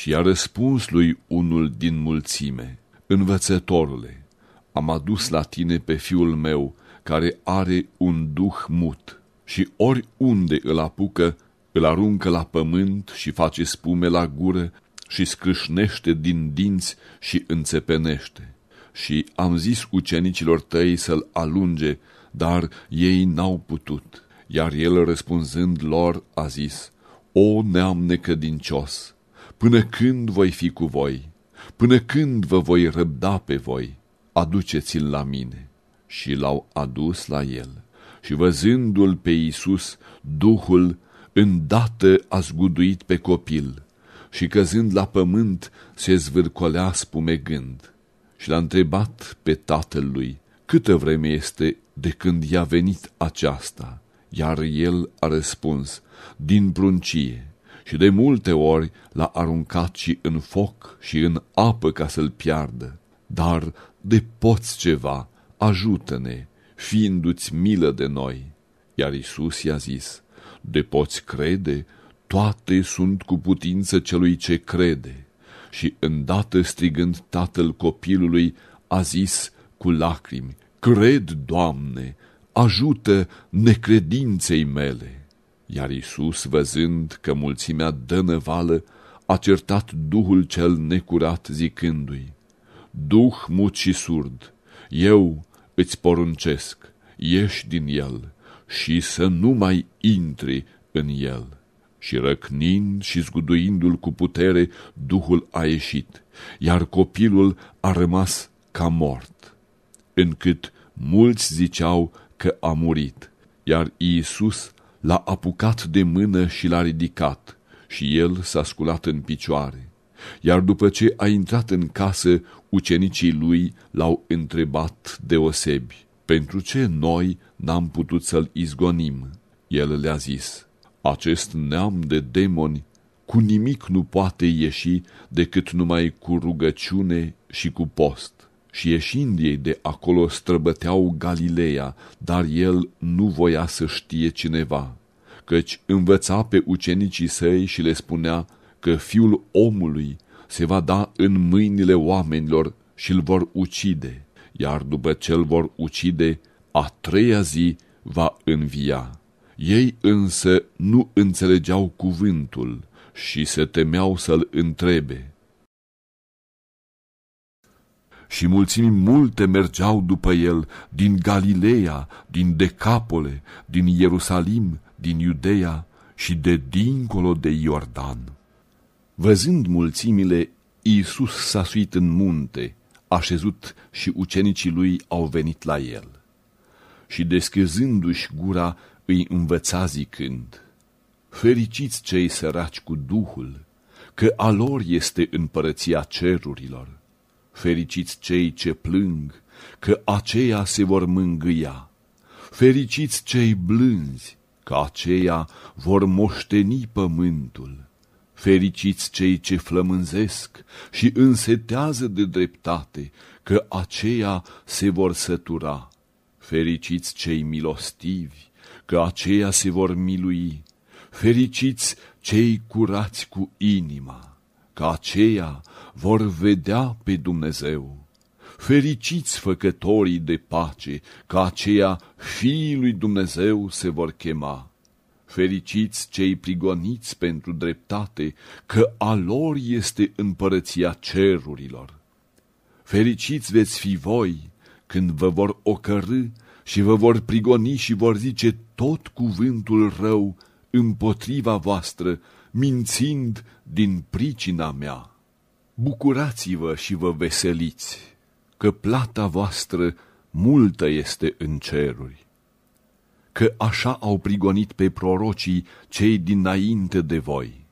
Și i-a răspuns lui unul din mulțime, Învățătorule, am adus la tine pe fiul meu, care are un duh mut, și oriunde îl apucă, îl aruncă la pământ și face spume la gură și scrâșnește din dinți și înțepenește. Și am zis ucenicilor tăi să-l alunge, dar ei n-au putut. Iar el răspunzând lor a zis, O neam necădincios, Până când voi fi cu voi? Până când vă voi răbda pe voi? Aduceți-l la mine. Și l-au adus la el. Și văzându-l pe Iisus, Duhul îndată a zguduit pe copil și căzând la pământ se zvârcolea spumegând. Și l-a întrebat pe tatăl lui, câtă vreme este de când i-a venit aceasta? Iar el a răspuns, din pruncie și de multe ori l-a aruncat și în foc și în apă ca să-l piardă. Dar de poți ceva, ajută-ne, fiindu-ți milă de noi. Iar Isus i-a zis, de poți crede, toate sunt cu putință celui ce crede. Și îndată strigând tatăl copilului, a zis cu lacrimi, Cred, Doamne, ajută necredinței mele. Iar Isus, văzând că mulțimea dă nevală, a certat Duhul cel necurat zicându-i, Duh mut și surd, eu îți poruncesc, ieși din el și să nu mai intri în el. Și răcnind și zguduindu-l cu putere, Duhul a ieșit, iar copilul a rămas ca mort, încât mulți ziceau că a murit, iar Iisus l-a apucat de mână și l-a ridicat și el s-a sculat în picioare. Iar după ce a intrat în casă, ucenicii lui l-au întrebat deosebi, pentru ce noi n-am putut să-l izgonim? El le-a zis, acest neam de demoni cu nimic nu poate ieși decât numai cu rugăciune și cu post și ieșind ei de acolo străbăteau Galileea, dar el nu voia să știe cineva, căci învăța pe ucenicii săi și le spunea că fiul omului se va da în mâinile oamenilor și îl vor ucide, iar după ce îl vor ucide, a treia zi va învia. Ei însă nu înțelegeau cuvântul și se temeau să-l întrebe și mulțimi multe mergeau după el din Galileea, din Decapole, din Ierusalim, din Iudeea și de dincolo de Iordan. Văzând mulțimile, Iisus s-a suit în munte, așezut și ucenicii lui au venit la el. Și deschizându-și gura, îi învăța zicând, Fericiți cei săraci cu Duhul, că a lor este împărăția cerurilor. Fericiți cei ce plâng, că aceia se vor mângâia. Fericiți cei blânzi, că aceia vor moșteni pământul. Fericiți cei ce flămânzesc și însetează de dreptate, că aceia se vor sătura. Fericiți cei milostivi, că aceia se vor milui. Fericiți cei curați cu inima că aceia vor vedea pe Dumnezeu. Fericiți făcătorii de pace, că aceia fiii lui Dumnezeu se vor chema. Fericiți cei prigoniți pentru dreptate, că a lor este împărăția cerurilor. Fericiți veți fi voi când vă vor ocărâ și vă vor prigoni și vor zice tot cuvântul rău împotriva voastră mințind din pricina mea. Bucurați-vă și vă veseliți, că plata voastră multă este în ceruri, că așa au prigonit pe prorocii cei dinainte de voi.